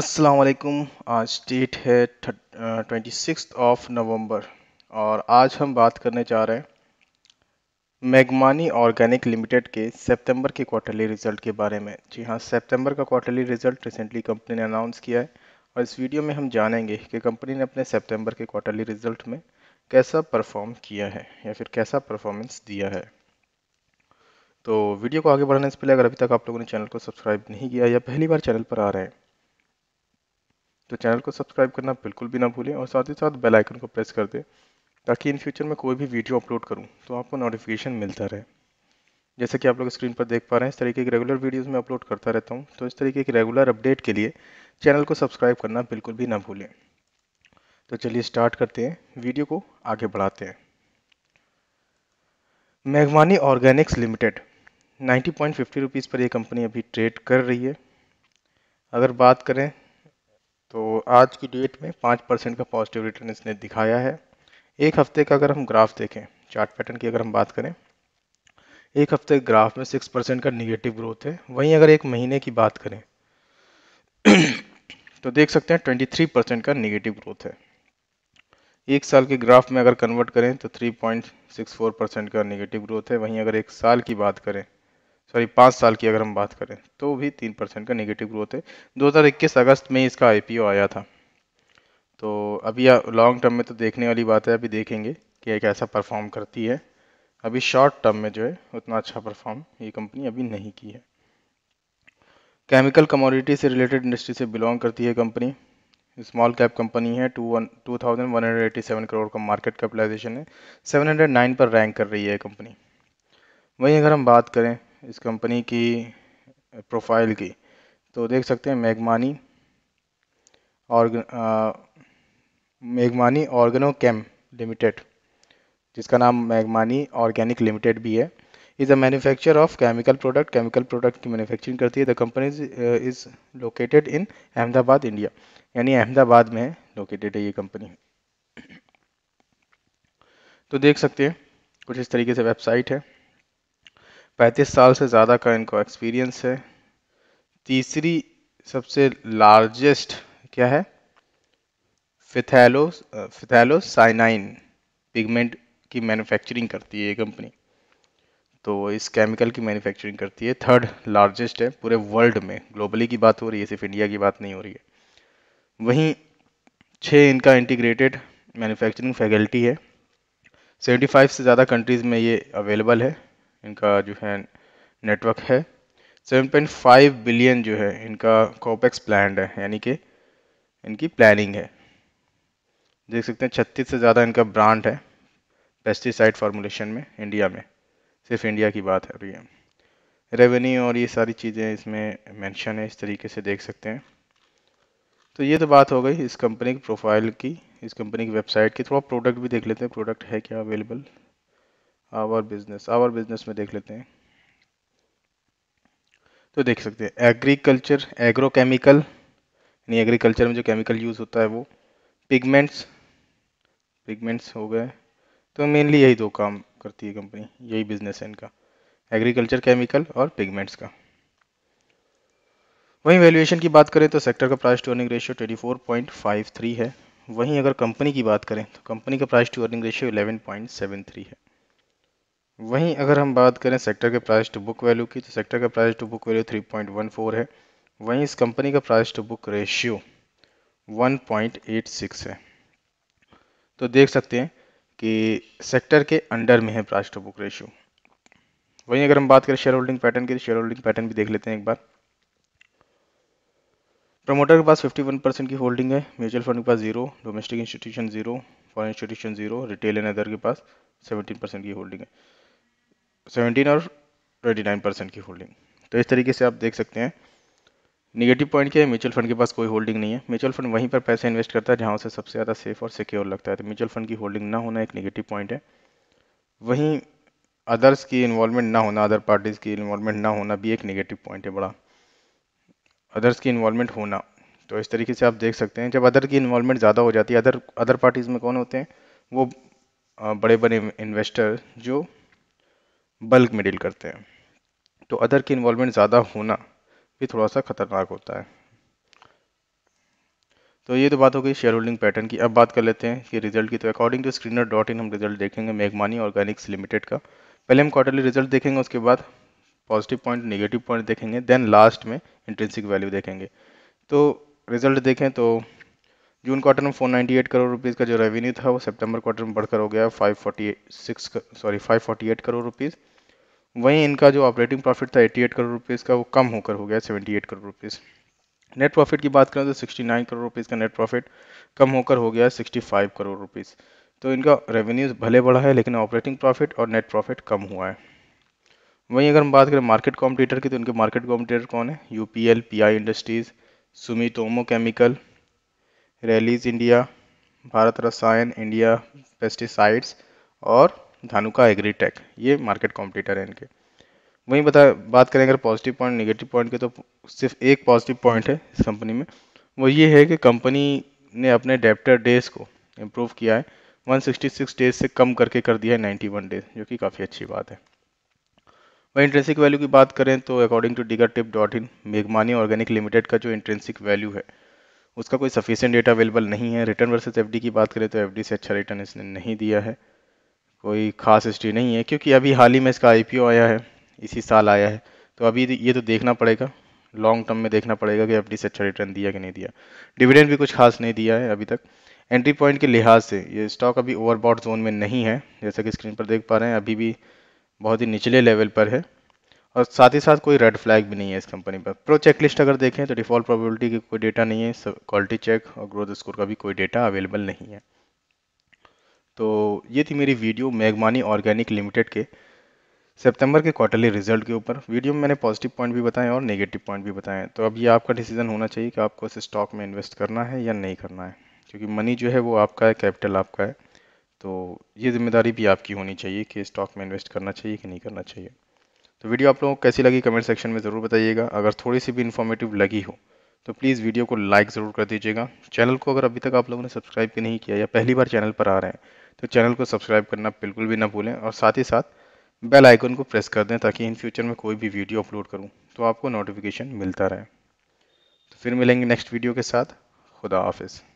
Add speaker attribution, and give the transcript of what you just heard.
Speaker 1: असलकुम आज डेट है ट्वेंटी सिक्स ऑफ नवंबर और आज हम बात करने जा रहे हैं मैगमानी ऑर्गेनिक लिमिटेड के सितंबर के क्वार्टरली रिजल्ट के बारे में जी हाँ सितंबर का क्वार्टरली रिजल्ट रिसेंटली कंपनी ने अनाउंस किया है और इस वीडियो में हम जानेंगे कि कंपनी ने अपने सितंबर के क्वार्टरली रिजल्ट में कैसा परफॉर्म किया है या फिर कैसा परफॉर्मेंस दिया है तो वीडियो को आगे बढ़ाने से पहले अगर अभी तक आप लोगों ने चैनल को सब्सक्राइब नहीं किया या पहली बार चैनल पर आ रहे हैं तो चैनल को सब्सक्राइब करना बिल्कुल भी ना भूलें और साथ ही साथ बेल आइकन को प्रेस कर दें ताकि इन फ्यूचर में कोई भी वीडियो अपलोड करूँ तो आपको नोटिफिकेशन मिलता रहे जैसे कि आप लोग स्क्रीन पर देख पा रहे हैं इस तरीके की रेगुलर वीडियोस में अपलोड करता रहता हूँ तो इस तरीके की रेगुलर अपडेट के लिए चैनल को सब्सक्राइब करना बिल्कुल भी ना भूलें तो चलिए स्टार्ट करते हैं वीडियो को आगे बढ़ाते हैं मेघवानी ऑर्गेनिक्स लिमिटेड 90.50 पॉइंट पर यह कंपनी अभी ट्रेड कर रही है अगर बात करें तो आज की डेट में पाँच परसेंट का पॉजिटिव रिटर्न इसने दिखाया है एक हफ्ते का अगर हम ग्राफ देखें चार्ट पैटर्न की अगर हम बात करें एक हफ्ते ग्राफ में सिक्स परसेंट का निगेटिव ग्रोथ है वहीं अगर एक महीने की बात करें तो देख सकते हैं ट्वेंटी थ्री परसेंट का निगेटिव ग्रोथ है एक साल के ग्राफ में अगर कन्वर्ट करें तो three point six four percent का निगेटिव ग्रोथ है वहीं अगर एक साल की बात करें सॉरी पाँच साल की अगर हम बात करें तो भी तीन परसेंट का नेगेटिव ग्रोथ है इक्कीस अगस्त में इसका आईपीओ आया था तो अभी लॉन्ग टर्म में तो देखने वाली बात है अभी देखेंगे कि एक ऐसा परफॉर्म करती है अभी शॉर्ट टर्म में जो है उतना अच्छा परफॉर्म ये कंपनी अभी नहीं की है केमिकल कमोडिटी से रिलेटेड इंडस्ट्री से बिलोंग करती है कंपनी स्मॉल कैप कंपनी है two one two thousand one hundred eighty seven crore का मार्केट कैपिटलाइजेशन है सेवन हंड्रेड नाइन पर रैंक कर रही है कंपनी वहीं अगर हम बात करें इस कंपनी की प्रोफाइल की तो देख सकते हैं मेघमानी और मेघमानी ऑर्गेनो कैम लिमिटेड जिसका नाम मेघमानी ऑर्गेनिक लिमिटेड भी है is a manufacture of chemical product chemical product की मैन्युफैक्चरिंग करती है the company is located in Ahmedabad India यानी अहमदाबाद में लोकेटेड है ये कंपनी तो देख सकते हैं कुछ इस तरीके से वेबसाइट है पैंतीस साल से ज़्यादा का इनको एक्सपीरियंस है तीसरी सबसे लार्जेस्ट क्या है फिथैलो साइनाइन पिगमेंट की मैन्युफैक्चरिंग करती है ये कंपनी तो इस केमिकल की मैन्युफैक्चरिंग करती है थर्ड लार्जेस्ट है पूरे वर्ल्ड में ग्लोबली की बात हो रही है सिर्फ इंडिया की बात नहीं हो रही है वहीं छः इनका इंटीग्रेटेड मैन्युफैक्चरिंग फैकल्टी है फाइव से ज़्यादा कंट्रीज़ में ये अवेलेबल है इनका जो है नेटवर्क है 7.5 बिलियन जो है इनका कॉपेक्स प्लान है यानी कि इनकी प्लानिंग है देख सकते हैं छत्तीस से ज़्यादा इनका ब्रांड है पेस्टिसाइड फार्मूलेशन में इंडिया में सिर्फ इंडिया की बात है रही है रेवेन्यू और ये सारी चीज़ें इसमें मेंशन है इस तरीके से देख सकते हैं तो ये तो बात हो गई इस कंपनी की प्रोफाइल की इस कंपनी की वेबसाइट की थोड़ा प्रोडक्ट भी देख लेते हैं प्रोडक्ट है क्या available our business our business में देख लेते हैं तो देख सकते हैं एग्रीकल्चर एग्रोकेमिकल यानी एग्रीकल्चर में जो केमिकल यूज़ होता है वो पिगमेंट्स पिगमेंट्स हो गए तो मेनली यही दो काम करती है कंपनी यही बिजनेस है इनका एग्रीकल्चर केमिकल और पिगमेंट्स का वहीं वैल्यूएशन की बात करें तो सेक्टर का प्राइस टू अर्निंग रेशियो 24.53 है वहीं अगर कंपनी की बात करें तो कंपनी का प्राइस टू अर्निंग रेशियो 11.73 है वहीं अगर हम बात करें सेक्टर के प्राइस टू बुक वैल्यू की तो सेक्टर का प्राइस टू बुक वैल्यू 3.14 है वहीं इस कंपनी का प्राइस टू बुक रेशियो 1.86 है तो देख सकते हैं कि सेक्टर के अंडर में है प्राइस टू बुक रेशियो वहीं अगर हम बात करें शेयर होल्डिंग पैटर्न की तो शेयर होल्डिंग पैटर्न भी देख लेते हैं एक बार प्रमोटर के पास 51 परसेंट की होल्डिंग है म्यूचुअल फंड के पास zero domestic institution zero foreign institution zero retail and other के पास 17 परसेंट की होल्डिंग है सेवेंटीन और ट्वेंटी नाइन परसेंट की होल्डिंग तो इस तरीके से आप देख सकते हैं निगेटिव पॉइंट क्या है म्यूचुअल फंड के पास कोई होल्डिंग नहीं है म्यूचुअल फंड वहीं पर पैसे इन्वेस्ट करता है जहाँ उसे सबसे ज़्यादा सेफ और सिक्योर लगता है तो म्यूचुअल फंड की होल्डिंग ना होना एक निगेटिव पॉइंट है वहीं अदर्स की इन्वॉलमेंट ना होना अदर पार्टीज़ की इन्वॉलमेंट ना होना भी एक निगेटिव पॉइंट है बड़ा अदर्स की इन्वॉलमेंट होना तो इस तरीके से आप देख सकते हैं जब अदर की इन्वॉलमेंट ज़्यादा हो जाती है अदर अदर पार्टीज़ में कौन होते हैं वो बड़े बड़े इन्वेस्टर जो बल्क में डील करते हैं तो अदर की इन्वॉल्वमेंट ज़्यादा होना भी थोड़ा सा ख़तरनाक होता है तो ये तो बात हो गई शेयर होल्डिंग पैटर्न की अब बात कर लेते हैं कि रिजल्ट की तो according to screener dot in हम रिजल्ट देखेंगे मेघमानी ऑर्गेनिक्स लिमिटेड का पहले हम क्वार्टरली रिजल्ट देखेंगे उसके बाद पॉजिटिव पॉइंट नेगेटिव पॉइंट देखेंगे देन लास्ट में इंट्रेंसिक वैल्यू देखेंगे तो रिजल्ट देखें तो जून क्वार्टर में 498 करोड़ रुपीज़ का जो रेवेन्यू था वो सेप्टेम्बर क्वार्टर में बढ़कर हो गया 546 सॉरी 548 करोड़ रुपीज़ वहीं इनका जो ऑपरेटिंग प्रॉफिट था 88 करोड़ रुपीज़ का वो कम होकर हो गया 78 करोड़ रुपीज़ नेट प्रॉफिट की बात करें तो 69 करोड़ रुपीज़ का नेट प्रॉफिट कम होकर हो गया 65 करोड़ रुपीज़ तो इनका रेवेन्यूज भले बढ़ा है लेकिन ऑपरेटिंग प्रॉफिट और नेट प्रॉफिट कम हुआ है वहीं अगर हम बात करें मार्केट कॉम्पिटेटर की तो इनके मार्केट कॉम्पिटेटर कौन है U P L P I industries Sumitomo chemical Rallis India Bharat Rasayan India pesticides और धानुका एग्रीटेक ये मार्केट कॉम्पिटिटर है इनके वहीं बता बात करें अगर पॉजिटिव पॉइंट नेगेटिव पॉइंट के तो सिर्फ एक पॉजिटिव पॉइंट है इस कंपनी में वो ये है कि कंपनी ने अपने डेप्टर डेज को इम्प्रूव किया है 166 डेज से कम करके कर दिया है 91 डेज जो कि काफ़ी अच्छी बात है वहीं इंट्रेंसिक वैल्यू की बात करें तो according to tickertape dot in मेघमानी ऑर्गेनिक लिमिटेड का जो इंट्रेंसिक वैल्यू है उसका कोई सफिशेंट डेटा अवेलेबल नहीं है रिटर्न वर्सेज एफ की बात करें तो एफ से अच्छा रिटर्न इसने नहीं दिया है कोई ख़ास हिस्ट्री नहीं है क्योंकि अभी हाल ही में इसका आई आया है इसी साल आया है तो अभी ये तो देखना पड़ेगा लॉन्ग टर्म में देखना पड़ेगा कि एफडी से अच्छा रिटर्न दिया कि नहीं दिया डिविडेंड भी कुछ खास नहीं दिया है अभी तक एंट्री पॉइंट के लिहाज से ये स्टॉक अभी ओवरबॉट जोन में नहीं है जैसा कि स्क्रीन पर देख पा रहे हैं अभी भी बहुत ही निचले लेवल पर है और साथ ही साथ कोई रेड फ्लैग भी नहीं है इस कंपनी पर प्रो चेक लिस्ट अगर देखें तो डिफ़ॉल्ट प्रॉबिलिटी की कोई डेटा नहीं है क्वालिटी चेक और ग्रोथ स्कोर का भी कोई डेटा अवेलेबल नहीं है तो ये थी मेरी वीडियो मेघमानी ऑर्गेनिक लिमिटेड के सितंबर के क्वार्टरली रिजल्ट के ऊपर वीडियो में मैंने पॉजिटिव पॉइंट भी बताएं और नेगेटिव पॉइंट भी बताएं तो अब ये आपका डिसीजन होना चाहिए कि आपको इस स्टॉक में इन्वेस्ट करना है या नहीं करना है क्योंकि मनी जो है वो आपका है कैपिटल आपका है तो ये जिम्मेदारी भी आपकी होनी चाहिए कि स्टॉक में इन्वेस्ट करना चाहिए कि नहीं करना चाहिए तो वीडियो आप लोगों को कैसी लगी कमेंट सेक्शन में ज़रूर बताइएगा अगर थोड़ी सी भी इन्फॉर्मेटिव लगी हो तो प्लीज़ वीडियो को लाइक ज़रूर कर दीजिएगा चैनल को अगर अभी तक आप लोगों ने सब्सक्राइब भी नहीं किया या पहली बार चैनल पर आ रहे हैं तो चैनल को सब्सक्राइब करना बिल्कुल भी ना भूलें और साथ ही साथ बेल आइकन को प्रेस कर दें ताकि इन फ्यूचर में कोई भी वीडियो अपलोड करूँ तो आपको नोटिफिकेशन मिलता रहे तो फिर मिलेंगे नेक्स्ट वीडियो के साथ खुदा हाफिज़